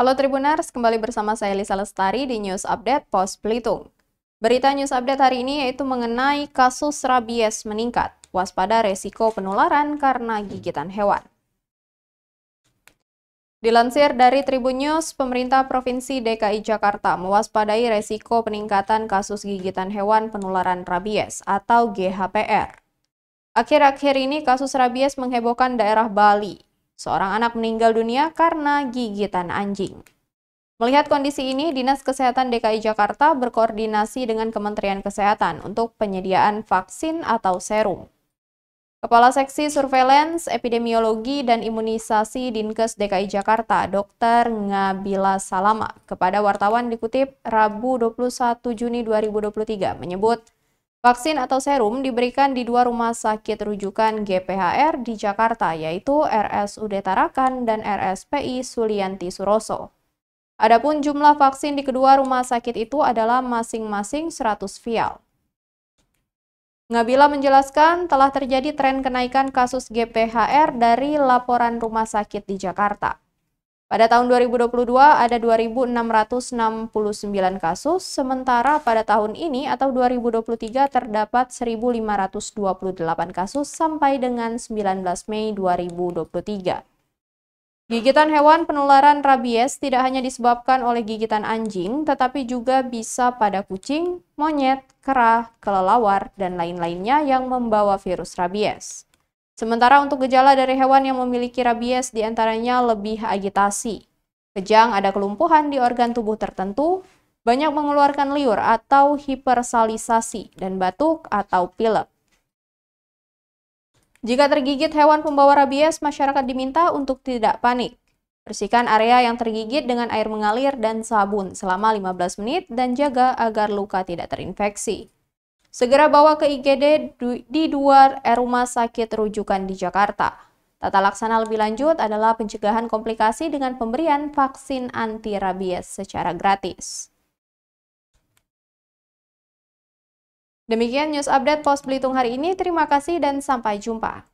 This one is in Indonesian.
Halo Tribuners, kembali bersama saya Lisa Lestari di News Update Pos Belitung. Berita News Update hari ini yaitu mengenai kasus rabies meningkat, waspada resiko penularan karena gigitan hewan. Dilansir dari Tribun News, pemerintah Provinsi DKI Jakarta mewaspadai resiko peningkatan kasus gigitan hewan penularan rabies atau GHPR. Akhir-akhir ini kasus rabies menghebohkan daerah Bali, Seorang anak meninggal dunia karena gigitan anjing. Melihat kondisi ini, Dinas Kesehatan DKI Jakarta berkoordinasi dengan Kementerian Kesehatan untuk penyediaan vaksin atau serum. Kepala Seksi Surveillance, Epidemiologi, dan Imunisasi Dinkes DKI Jakarta, Dr. Ngabila Salama, kepada wartawan dikutip Rabu 21 Juni 2023, menyebut Vaksin atau serum diberikan di dua rumah sakit rujukan GPHR di Jakarta, yaitu RSUD Tarakan dan RSPI Sulianti Suroso. Adapun jumlah vaksin di kedua rumah sakit itu adalah masing-masing 100 vial. Ngabila menjelaskan telah terjadi tren kenaikan kasus GPHR dari laporan rumah sakit di Jakarta. Pada tahun 2022 ada 2.669 kasus, sementara pada tahun ini atau 2023 terdapat 1.528 kasus sampai dengan 19 Mei 2023. Gigitan hewan penularan rabies tidak hanya disebabkan oleh gigitan anjing, tetapi juga bisa pada kucing, monyet, kera, kelelawar, dan lain-lainnya yang membawa virus rabies. Sementara untuk gejala dari hewan yang memiliki rabies diantaranya lebih agitasi, kejang ada kelumpuhan di organ tubuh tertentu, banyak mengeluarkan liur atau hipersalisasi, dan batuk atau pilek. Jika tergigit hewan pembawa rabies, masyarakat diminta untuk tidak panik. Bersihkan area yang tergigit dengan air mengalir dan sabun selama 15 menit dan jaga agar luka tidak terinfeksi. Segera bawa ke IGD di dua rumah sakit rujukan di Jakarta. Tata laksana lebih lanjut adalah pencegahan komplikasi dengan pemberian vaksin anti rabies secara gratis. Demikian news update Pos Belitung hari ini. Terima kasih dan sampai jumpa.